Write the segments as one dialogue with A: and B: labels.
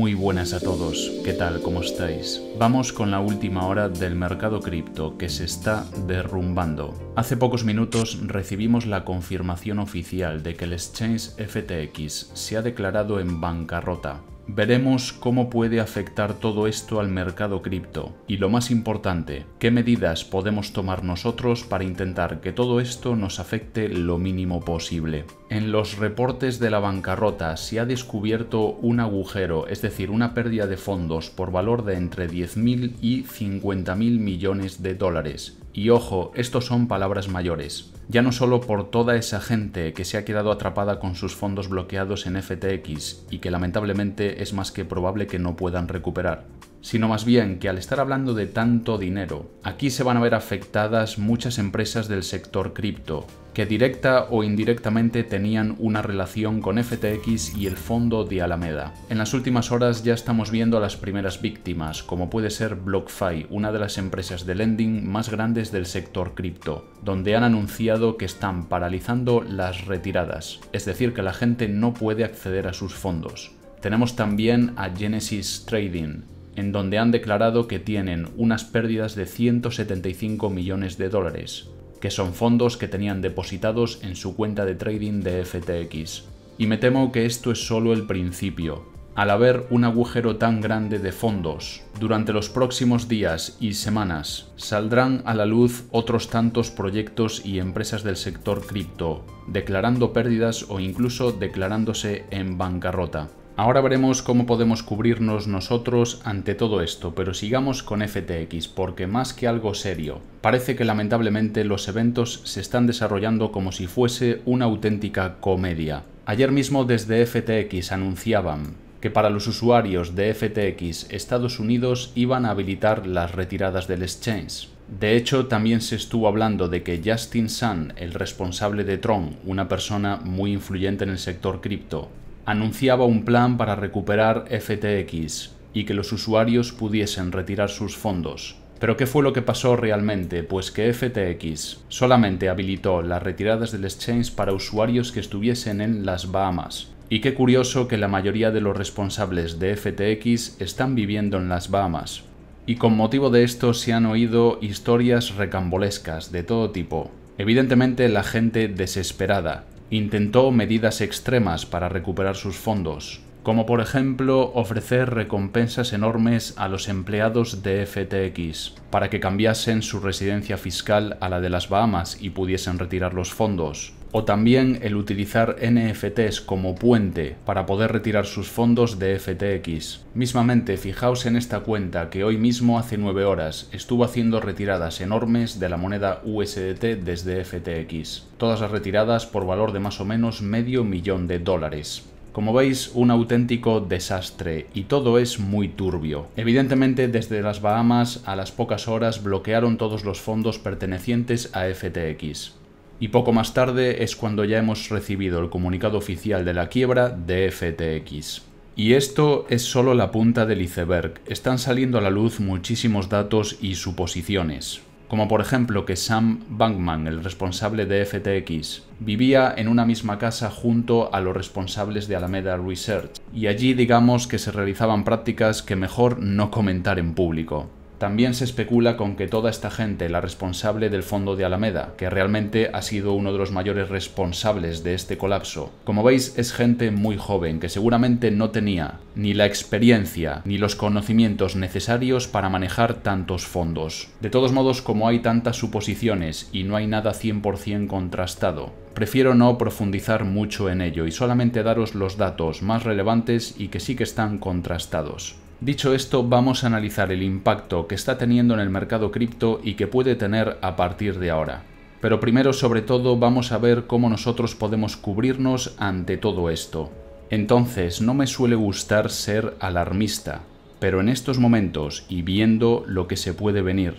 A: Muy buenas a todos, ¿qué tal? ¿Cómo estáis? Vamos con la última hora del mercado cripto que se está derrumbando. Hace pocos minutos recibimos la confirmación oficial de que el exchange FTX se ha declarado en bancarrota. Veremos cómo puede afectar todo esto al mercado cripto y lo más importante, qué medidas podemos tomar nosotros para intentar que todo esto nos afecte lo mínimo posible en los reportes de la bancarrota se ha descubierto un agujero, es decir, una pérdida de fondos por valor de entre 10.000 y 50.000 millones de dólares. Y ojo, estos son palabras mayores. Ya no solo por toda esa gente que se ha quedado atrapada con sus fondos bloqueados en FTX y que lamentablemente es más que probable que no puedan recuperar, sino más bien que al estar hablando de tanto dinero, aquí se van a ver afectadas muchas empresas del sector cripto, que directa o indirectamente tenían una relación con FTX y el fondo de Alameda. En las últimas horas ya estamos viendo a las primeras víctimas, como puede ser BlockFi, una de las empresas de lending más grandes del sector cripto, donde han anunciado que están paralizando las retiradas, es decir, que la gente no puede acceder a sus fondos. Tenemos también a Genesis Trading, en donde han declarado que tienen unas pérdidas de 175 millones de dólares, que son fondos que tenían depositados en su cuenta de trading de FTX. Y me temo que esto es solo el principio. Al haber un agujero tan grande de fondos, durante los próximos días y semanas saldrán a la luz otros tantos proyectos y empresas del sector cripto, declarando pérdidas o incluso declarándose en bancarrota. Ahora veremos cómo podemos cubrirnos nosotros ante todo esto, pero sigamos con FTX, porque más que algo serio, parece que lamentablemente los eventos se están desarrollando como si fuese una auténtica comedia. Ayer mismo desde FTX anunciaban que para los usuarios de FTX Estados Unidos iban a habilitar las retiradas del exchange. De hecho, también se estuvo hablando de que Justin Sun, el responsable de Tron, una persona muy influyente en el sector cripto, anunciaba un plan para recuperar FTX y que los usuarios pudiesen retirar sus fondos. Pero ¿qué fue lo que pasó realmente? Pues que FTX solamente habilitó las retiradas del exchange para usuarios que estuviesen en las Bahamas. Y qué curioso que la mayoría de los responsables de FTX están viviendo en las Bahamas. Y con motivo de esto se han oído historias recambolescas de todo tipo. Evidentemente la gente desesperada, Intentó medidas extremas para recuperar sus fondos, como por ejemplo ofrecer recompensas enormes a los empleados de FTX para que cambiasen su residencia fiscal a la de las Bahamas y pudiesen retirar los fondos, o también el utilizar NFTs como puente para poder retirar sus fondos de FTX. Mismamente, fijaos en esta cuenta que hoy mismo hace 9 horas estuvo haciendo retiradas enormes de la moneda USDT desde FTX, todas las retiradas por valor de más o menos medio millón de dólares. Como veis, un auténtico desastre y todo es muy turbio. Evidentemente, desde las Bahamas a las pocas horas bloquearon todos los fondos pertenecientes a FTX y poco más tarde es cuando ya hemos recibido el comunicado oficial de la quiebra de FTX. Y esto es solo la punta del iceberg, están saliendo a la luz muchísimos datos y suposiciones, como por ejemplo que Sam Bankman, el responsable de FTX, vivía en una misma casa junto a los responsables de Alameda Research, y allí digamos que se realizaban prácticas que mejor no comentar en público. También se especula con que toda esta gente, la responsable del fondo de Alameda, que realmente ha sido uno de los mayores responsables de este colapso, como veis es gente muy joven que seguramente no tenía ni la experiencia ni los conocimientos necesarios para manejar tantos fondos. De todos modos, como hay tantas suposiciones y no hay nada 100% contrastado, prefiero no profundizar mucho en ello y solamente daros los datos más relevantes y que sí que están contrastados. Dicho esto, vamos a analizar el impacto que está teniendo en el mercado cripto y que puede tener a partir de ahora. Pero primero, sobre todo, vamos a ver cómo nosotros podemos cubrirnos ante todo esto. Entonces, no me suele gustar ser alarmista, pero en estos momentos y viendo lo que se puede venir,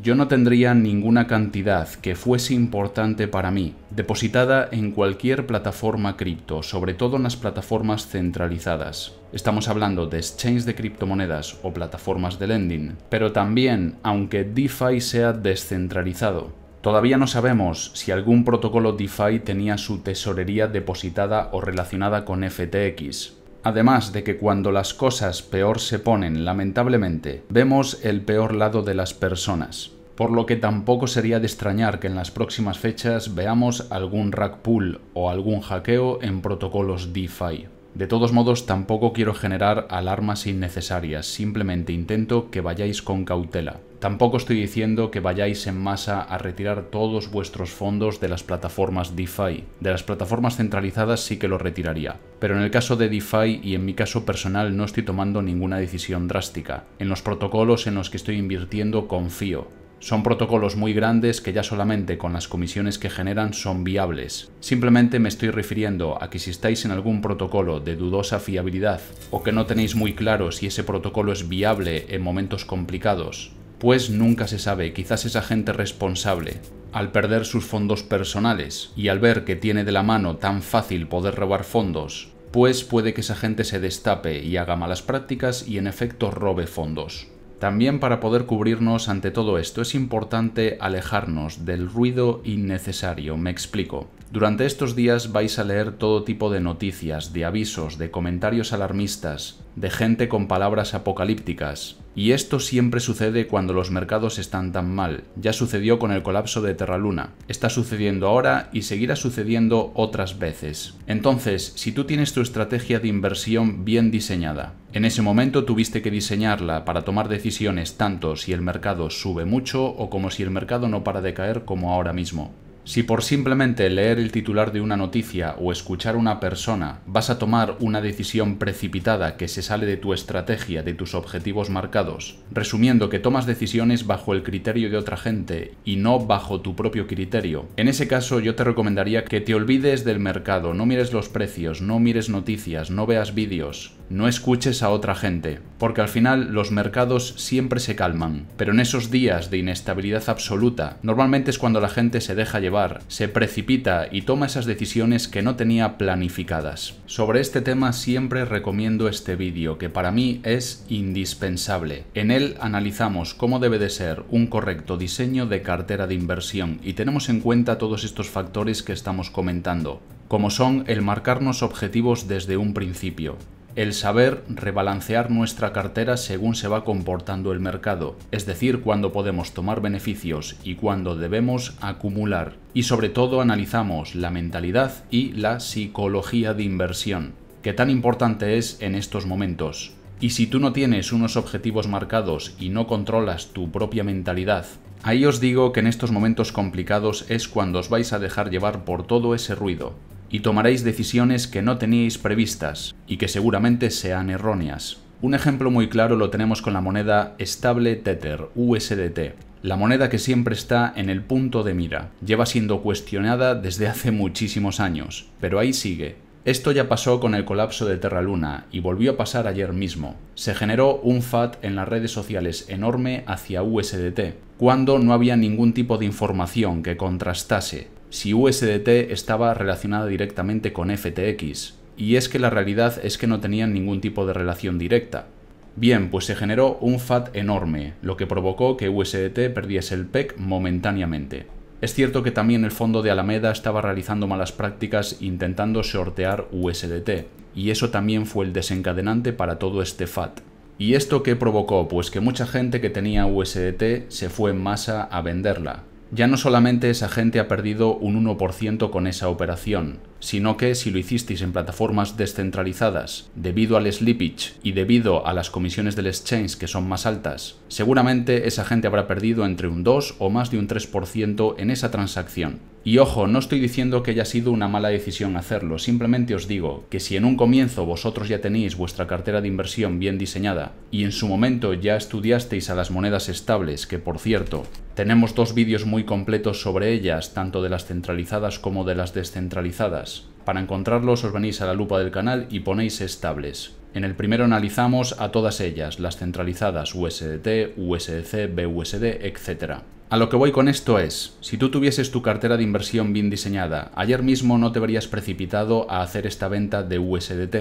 A: yo no tendría ninguna cantidad que fuese importante para mí depositada en cualquier plataforma cripto, sobre todo en las plataformas centralizadas. Estamos hablando de exchanges de criptomonedas o plataformas de lending, pero también aunque DeFi sea descentralizado. Todavía no sabemos si algún protocolo DeFi tenía su tesorería depositada o relacionada con FTX, Además de que cuando las cosas peor se ponen, lamentablemente, vemos el peor lado de las personas. Por lo que tampoco sería de extrañar que en las próximas fechas veamos algún rack o algún hackeo en protocolos DeFi. De todos modos, tampoco quiero generar alarmas innecesarias, simplemente intento que vayáis con cautela. Tampoco estoy diciendo que vayáis en masa a retirar todos vuestros fondos de las plataformas DeFi. De las plataformas centralizadas sí que lo retiraría. Pero en el caso de DeFi y en mi caso personal no estoy tomando ninguna decisión drástica. En los protocolos en los que estoy invirtiendo confío. Son protocolos muy grandes que ya solamente con las comisiones que generan son viables. Simplemente me estoy refiriendo a que si estáis en algún protocolo de dudosa fiabilidad o que no tenéis muy claro si ese protocolo es viable en momentos complicados, pues nunca se sabe, quizás esa gente responsable, al perder sus fondos personales y al ver que tiene de la mano tan fácil poder robar fondos, pues puede que esa gente se destape y haga malas prácticas y en efecto robe fondos. También para poder cubrirnos ante todo esto es importante alejarnos del ruido innecesario, me explico. Durante estos días vais a leer todo tipo de noticias, de avisos, de comentarios alarmistas, de gente con palabras apocalípticas, y esto siempre sucede cuando los mercados están tan mal. Ya sucedió con el colapso de Terraluna. Está sucediendo ahora y seguirá sucediendo otras veces. Entonces, si tú tienes tu estrategia de inversión bien diseñada, en ese momento tuviste que diseñarla para tomar decisiones tanto si el mercado sube mucho o como si el mercado no para de caer como ahora mismo. Si por simplemente leer el titular de una noticia o escuchar a una persona vas a tomar una decisión precipitada que se sale de tu estrategia, de tus objetivos marcados, resumiendo que tomas decisiones bajo el criterio de otra gente y no bajo tu propio criterio, en ese caso yo te recomendaría que te olvides del mercado, no mires los precios, no mires noticias, no veas vídeos, no escuches a otra gente, porque al final los mercados siempre se calman, pero en esos días de inestabilidad absoluta, normalmente es cuando la gente se deja llevar, se precipita y toma esas decisiones que no tenía planificadas. Sobre este tema siempre recomiendo este vídeo, que para mí es indispensable. En él analizamos cómo debe de ser un correcto diseño de cartera de inversión y tenemos en cuenta todos estos factores que estamos comentando como son el marcarnos objetivos desde un principio, el saber rebalancear nuestra cartera según se va comportando el mercado, es decir, cuando podemos tomar beneficios y cuando debemos acumular. Y sobre todo analizamos la mentalidad y la psicología de inversión, que tan importante es en estos momentos. Y si tú no tienes unos objetivos marcados y no controlas tu propia mentalidad, ahí os digo que en estos momentos complicados es cuando os vais a dejar llevar por todo ese ruido, y tomaréis decisiones que no teníais previstas y que seguramente sean erróneas. Un ejemplo muy claro lo tenemos con la moneda estable Tether, USDT, la moneda que siempre está en el punto de mira. Lleva siendo cuestionada desde hace muchísimos años, pero ahí sigue. Esto ya pasó con el colapso de Terra Luna y volvió a pasar ayer mismo. Se generó un FAT en las redes sociales enorme hacia USDT, cuando no había ningún tipo de información que contrastase, si USDT estaba relacionada directamente con FTX, y es que la realidad es que no tenían ningún tipo de relación directa. Bien, pues se generó un FAT enorme, lo que provocó que USDT perdiese el PEC momentáneamente. Es cierto que también el fondo de Alameda estaba realizando malas prácticas intentando sortear USDT, y eso también fue el desencadenante para todo este FAT. ¿Y esto qué provocó? Pues que mucha gente que tenía USDT se fue en masa a venderla, ya no solamente esa gente ha perdido un 1% con esa operación, sino que si lo hicisteis en plataformas descentralizadas, debido al slippage y debido a las comisiones del exchange que son más altas, seguramente esa gente habrá perdido entre un 2 o más de un 3% en esa transacción. Y ojo, no estoy diciendo que haya sido una mala decisión hacerlo, simplemente os digo que si en un comienzo vosotros ya tenéis vuestra cartera de inversión bien diseñada y en su momento ya estudiasteis a las monedas estables, que por cierto, tenemos dos vídeos muy completos sobre ellas, tanto de las centralizadas como de las descentralizadas, para encontrarlos os venís a la lupa del canal y ponéis estables. En el primero analizamos a todas ellas, las centralizadas USDT, USDC, BUSD, etc. A lo que voy con esto es, si tú tuvieses tu cartera de inversión bien diseñada, ayer mismo no te verías precipitado a hacer esta venta de USDT.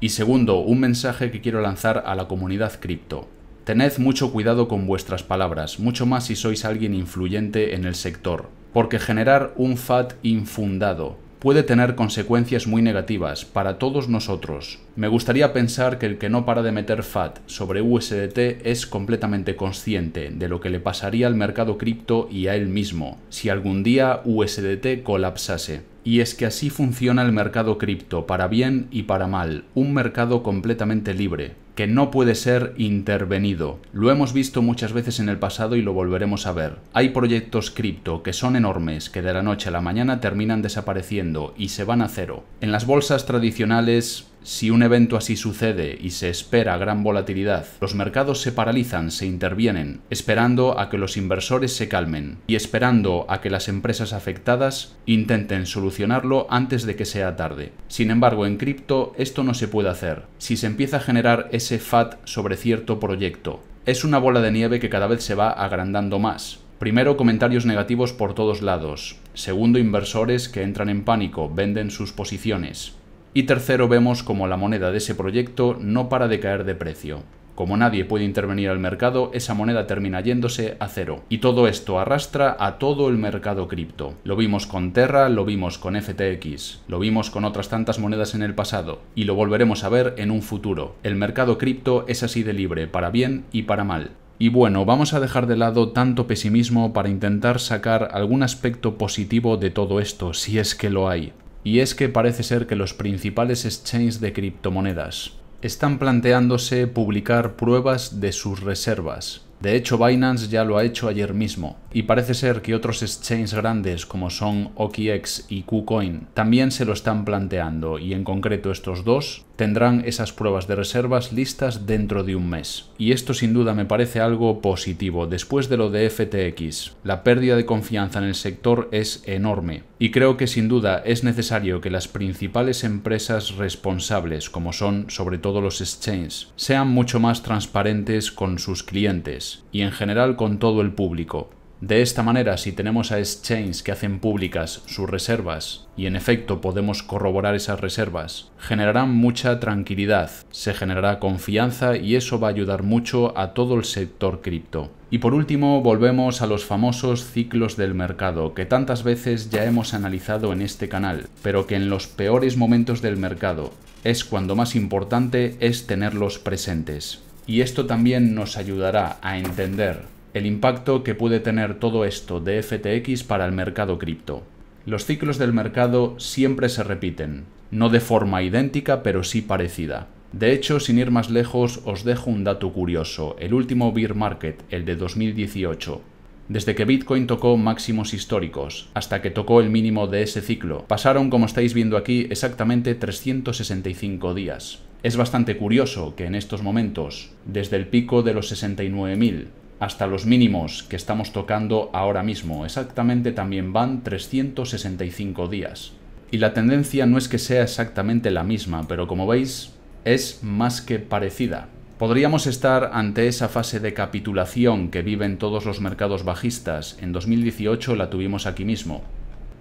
A: Y segundo, un mensaje que quiero lanzar a la comunidad cripto. Tened mucho cuidado con vuestras palabras, mucho más si sois alguien influyente en el sector, porque generar un FAT infundado, puede tener consecuencias muy negativas para todos nosotros. Me gustaría pensar que el que no para de meter FAT sobre USDT es completamente consciente de lo que le pasaría al mercado cripto y a él mismo si algún día USDT colapsase. Y es que así funciona el mercado cripto, para bien y para mal, un mercado completamente libre, que no puede ser intervenido. Lo hemos visto muchas veces en el pasado y lo volveremos a ver. Hay proyectos cripto que son enormes, que de la noche a la mañana terminan desapareciendo y se van a cero. En las bolsas tradicionales si un evento así sucede y se espera gran volatilidad, los mercados se paralizan, se intervienen, esperando a que los inversores se calmen y esperando a que las empresas afectadas intenten solucionarlo antes de que sea tarde. Sin embargo, en cripto esto no se puede hacer. Si se empieza a generar ese FAT sobre cierto proyecto, es una bola de nieve que cada vez se va agrandando más. Primero, comentarios negativos por todos lados. Segundo, inversores que entran en pánico, venden sus posiciones. Y tercero, vemos como la moneda de ese proyecto no para de caer de precio. Como nadie puede intervenir al mercado, esa moneda termina yéndose a cero. Y todo esto arrastra a todo el mercado cripto. Lo vimos con Terra, lo vimos con FTX, lo vimos con otras tantas monedas en el pasado, y lo volveremos a ver en un futuro. El mercado cripto es así de libre, para bien y para mal. Y bueno, vamos a dejar de lado tanto pesimismo para intentar sacar algún aspecto positivo de todo esto, si es que lo hay y es que parece ser que los principales exchanges de criptomonedas están planteándose publicar pruebas de sus reservas. De hecho, Binance ya lo ha hecho ayer mismo y parece ser que otros exchanges grandes como son OKX y KuCoin también se lo están planteando y en concreto estos dos tendrán esas pruebas de reservas listas dentro de un mes. Y esto sin duda me parece algo positivo después de lo de FTX. La pérdida de confianza en el sector es enorme y creo que sin duda es necesario que las principales empresas responsables como son sobre todo los exchanges sean mucho más transparentes con sus clientes y en general con todo el público de esta manera, si tenemos a exchanges que hacen públicas sus reservas y en efecto podemos corroborar esas reservas, generarán mucha tranquilidad, se generará confianza y eso va a ayudar mucho a todo el sector cripto. Y por último, volvemos a los famosos ciclos del mercado, que tantas veces ya hemos analizado en este canal, pero que en los peores momentos del mercado es cuando más importante es tenerlos presentes. Y esto también nos ayudará a entender el impacto que puede tener todo esto de FTX para el mercado cripto. Los ciclos del mercado siempre se repiten, no de forma idéntica, pero sí parecida. De hecho, sin ir más lejos, os dejo un dato curioso, el último beer market, el de 2018. Desde que Bitcoin tocó máximos históricos hasta que tocó el mínimo de ese ciclo, pasaron, como estáis viendo aquí, exactamente 365 días. Es bastante curioso que en estos momentos, desde el pico de los 69.000 hasta los mínimos que estamos tocando ahora mismo. Exactamente también van 365 días. Y la tendencia no es que sea exactamente la misma, pero como veis es más que parecida. Podríamos estar ante esa fase de capitulación que viven todos los mercados bajistas. En 2018 la tuvimos aquí mismo.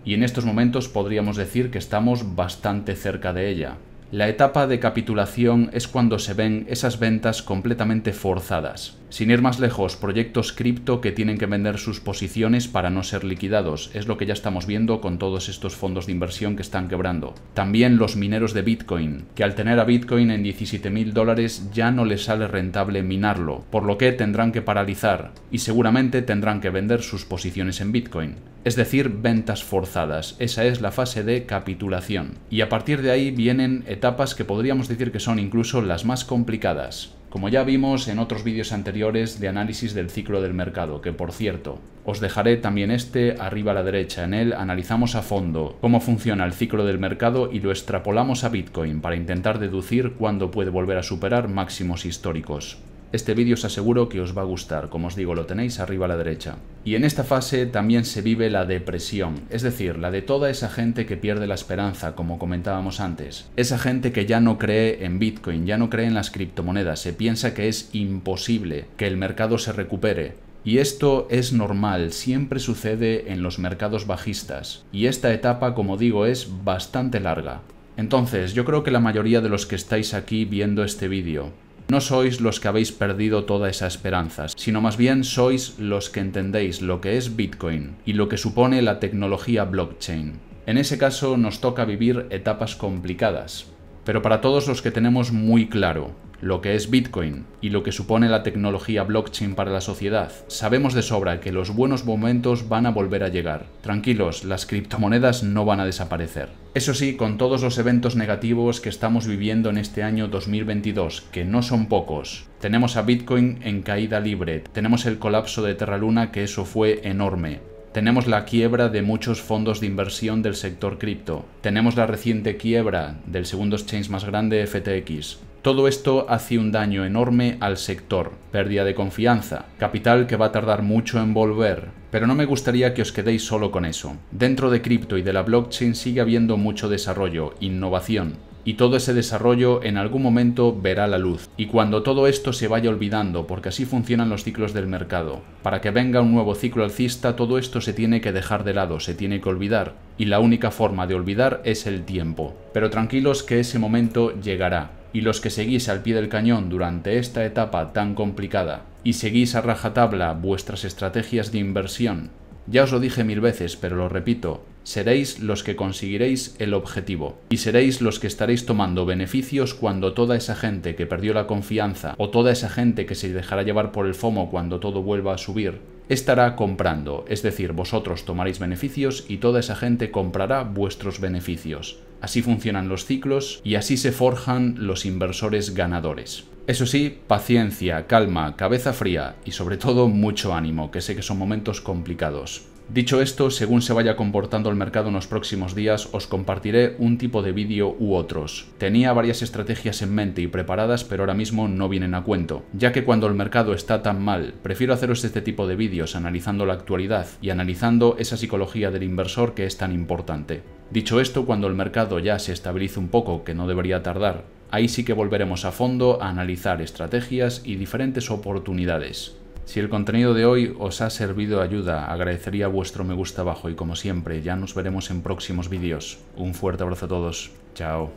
A: Y en estos momentos podríamos decir que estamos bastante cerca de ella. La etapa de capitulación es cuando se ven esas ventas completamente forzadas. Sin ir más lejos, proyectos cripto que tienen que vender sus posiciones para no ser liquidados, es lo que ya estamos viendo con todos estos fondos de inversión que están quebrando. También los mineros de Bitcoin, que al tener a Bitcoin en 17.000 dólares ya no les sale rentable minarlo, por lo que tendrán que paralizar y seguramente tendrán que vender sus posiciones en Bitcoin es decir, ventas forzadas. Esa es la fase de capitulación. Y a partir de ahí vienen etapas que podríamos decir que son incluso las más complicadas. Como ya vimos en otros vídeos anteriores de análisis del ciclo del mercado, que por cierto, os dejaré también este arriba a la derecha. En él analizamos a fondo cómo funciona el ciclo del mercado y lo extrapolamos a Bitcoin para intentar deducir cuándo puede volver a superar máximos históricos. Este vídeo os aseguro que os va a gustar, como os digo, lo tenéis arriba a la derecha. Y en esta fase también se vive la depresión, es decir, la de toda esa gente que pierde la esperanza, como comentábamos antes. Esa gente que ya no cree en Bitcoin, ya no cree en las criptomonedas, se piensa que es imposible que el mercado se recupere, y esto es normal, siempre sucede en los mercados bajistas. Y esta etapa, como digo, es bastante larga. Entonces, yo creo que la mayoría de los que estáis aquí viendo este vídeo no sois los que habéis perdido toda esa esperanza, sino más bien sois los que entendéis lo que es Bitcoin y lo que supone la tecnología blockchain. En ese caso nos toca vivir etapas complicadas, pero para todos los que tenemos muy claro lo que es Bitcoin y lo que supone la tecnología blockchain para la sociedad, sabemos de sobra que los buenos momentos van a volver a llegar. Tranquilos, las criptomonedas no van a desaparecer. Eso sí, con todos los eventos negativos que estamos viviendo en este año 2022, que no son pocos, tenemos a Bitcoin en caída libre, tenemos el colapso de Terra Luna, que eso fue enorme, tenemos la quiebra de muchos fondos de inversión del sector cripto. Tenemos la reciente quiebra del segundo exchange más grande FTX. Todo esto hace un daño enorme al sector, pérdida de confianza, capital que va a tardar mucho en volver, pero no me gustaría que os quedéis solo con eso. Dentro de cripto y de la blockchain sigue habiendo mucho desarrollo, innovación, y todo ese desarrollo en algún momento verá la luz. Y cuando todo esto se vaya olvidando, porque así funcionan los ciclos del mercado, para que venga un nuevo ciclo alcista todo esto se tiene que dejar de lado, se tiene que olvidar, y la única forma de olvidar es el tiempo. Pero tranquilos que ese momento llegará y los que seguís al pie del cañón durante esta etapa tan complicada y seguís a rajatabla vuestras estrategias de inversión, ya os lo dije mil veces, pero lo repito, seréis los que conseguiréis el objetivo y seréis los que estaréis tomando beneficios cuando toda esa gente que perdió la confianza o toda esa gente que se dejará llevar por el FOMO cuando todo vuelva a subir, estará comprando, es decir, vosotros tomaréis beneficios y toda esa gente comprará vuestros beneficios así funcionan los ciclos y así se forjan los inversores ganadores. Eso sí, paciencia, calma, cabeza fría y sobre todo mucho ánimo, que sé que son momentos complicados. Dicho esto, según se vaya comportando el mercado en los próximos días, os compartiré un tipo de vídeo u otros. Tenía varias estrategias en mente y preparadas, pero ahora mismo no vienen a cuento, ya que cuando el mercado está tan mal, prefiero haceros este tipo de vídeos analizando la actualidad y analizando esa psicología del inversor que es tan importante. Dicho esto, cuando el mercado ya se estabilice un poco, que no debería tardar, ahí sí que volveremos a fondo a analizar estrategias y diferentes oportunidades. Si el contenido de hoy os ha servido de ayuda, agradecería vuestro me gusta abajo y como siempre, ya nos veremos en próximos vídeos. Un fuerte abrazo a todos. Chao.